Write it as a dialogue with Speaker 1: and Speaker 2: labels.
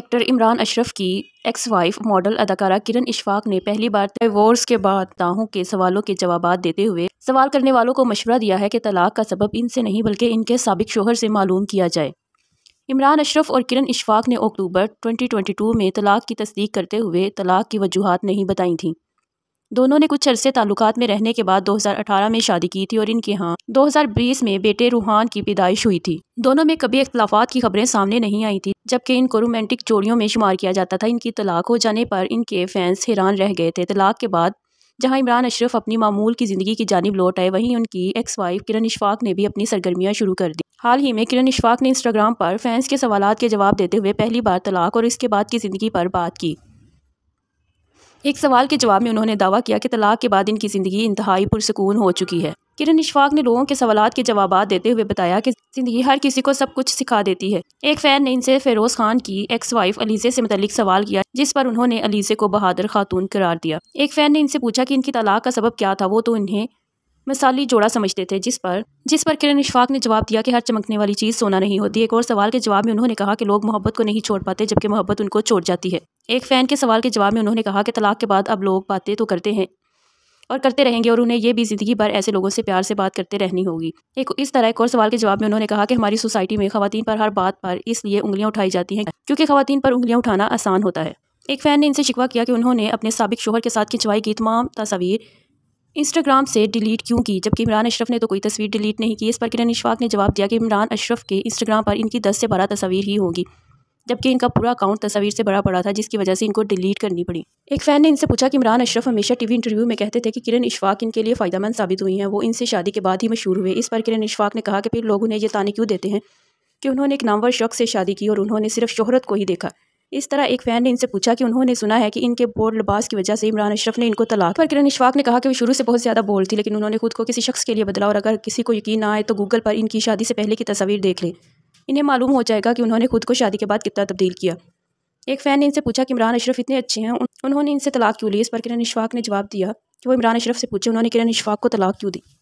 Speaker 1: actor Imran Ashraf की ex wife model अदाकारा किरण इशफाक ने पहली बार डिवोर्स के बाद ताहों के सवालों के जवाब देते हुए सवाल करने वालों को मशवरा दिया है कि तलाक का सबब इनसे नहीं बल्कि इनके सबक शोहर से मालूम किया जाए इमरान अशरफ और किरण इशफाक ने अक्टूबर 2022 में तलाक की तस्दीक करते हुए तलाक की वजूहत नहीं बताई थी दोनों ने कुछ अरसे ताल्लुक में रहने के बाद 2018 में शादी की थी और इनके यहाँ 2020 में बेटे रूहान की पैदाइश हुई थी दोनों में कभी इख्तलाफात की खबरें सामने नहीं आई थी जबकि इनको रोमांटिक जोड़ियों में शुमार किया जाता था इनकी तलाक हो जाने पर इनके फैंस हैरान रह गए थे तलाक के बाद जहाँ इमरान अशरफ अपनी मामूल की ज़िंदगी की जानब लौट आए वहीं उनकी एक्स वाइफ किरण इशफाक ने भी अपनी सरगर्मियाँ शुरू कर दी हाल ही में किरण इशफाक ने इंस्टाग्राम पर फैंस के सवाल के जवाब देते हुए पहली बार तलाक और इसके बाद की ज़िंदगी पर बात की एक सवाल के जवाब में उन्होंने दावा किया कि तलाक के बाद इनकी ज़िंदगी इंतहाई पुरसकून हो चुकी है किरण इशफाक ने लोगों के सवालत के जवाब देते हुए बताया कि ज़िंदगी हर किसी को सब कुछ सिखा देती है एक फ़ैन ने इनसे फेरोज खान की एक्स वाइफ अलीज़े से मतलब सवाल किया जिस पर उन्होंने अलीज़े को बहादुर खातून करार दिया एक फ़ैन ने इनसे पूछा कि इनकी तलाक का सबब क्या था वो तो इन्हें मिसाली जोड़ा समझते थे जिस पर जिस पर किरण इशफाक ने जवाब दिया कि हर चमकने वाली चीज़ सोना नहीं होती एक और सवाल के जवाब में उन्होंने कहा कि लोग मोहब्बत को नहीं छोड़ पाते जबकि मोहब्बत उनको छोड़ जाती है एक फ़ैन के सवाल के जवाब में उन्होंने कहा कि तलाक के बाद अब लोग बातें तो करते हैं और करते रहेंगे और उन्हें यह भी ज़िंदगी भर ऐसे लोगों से प्यार से बात करते रहनी होगी एक इस तरह एक और सवाल के जवाब में उन्होंने कहा कि हमारी सोसाइटी में खातन पर हर बात पर इसलिए उंगलियाँ उठाई जाती हैं क्योंकि खातन पर उंगलियाँ उठाना आसान होता है एक फ़ैन ने इनसे शिकवा किया कि उन्होंने अपने सबक शोहर के साथ खिंचवाई की तमाम तस्वीर इंस्टाग्राम से डिलीट क्यों की जबकि इमरान अशरफ ने तो कोई तस्वीर डिलीट नहीं की इस पर किरण इशफाक ने जवाब दिया कि इमरान अशरफ के इंस्टाग्राम पर इनकी दस से बारह तस्वीर ही होगी जबकि इनका पूरा अकाउंट तस्वीर से बड़ा पड़ा था जिसकी वजह से इनको डिलीट करनी पड़ी एक फ़ैन ने इनसे पूछा कि इमरान अशरफ हमेशा टीवी इंटरव्यू में कहते थे कि किरण इशफाक इनके लिए फ़ायदेमंद साबित हुई हैं वो इनसे शादी के बाद ही मशहूर हुए इस पर किरण इशफाक ने कहा कि फिर लोग उन्हें ये ताने क्यों देते हैं कि उन्होंने एक नामवर शख्स से शादी की और उन्होंने सिर्फ शोहरत को ही देखा इस तरह एक फ़ैन ने इनसे पूछा कि उन्होंने सुना है कि इनके बोर्ड लिबास की वजह से इमरान अशरफ ने इनको तलाक पर किरण अशफाक ने कहा कि वो शुरू से बहुत ज़्यादा बोल थी लेकिन उन्होंने खुद को किसी शख्स के लिए बदला और अगर किसी को यकीन ना आए तो गूगल पर इनकी शादी से पहले की तस्वीर देख लें इन्हें मालूम हो जाएगा कि उन्होंने खुद को शादी के बाद कितना तब्दील किया एक फ़ैन ने इनसे पूछा कि इमरान अशरफ इतने अच्छे हैं उन्होंने इनसे तलाक क्यों ली इस पर किरण अशफाक ने जवाब दिया कि वो इमरान अशरफ से पूछे उन्होंने किरण अशफाक को तलाक क्यों दी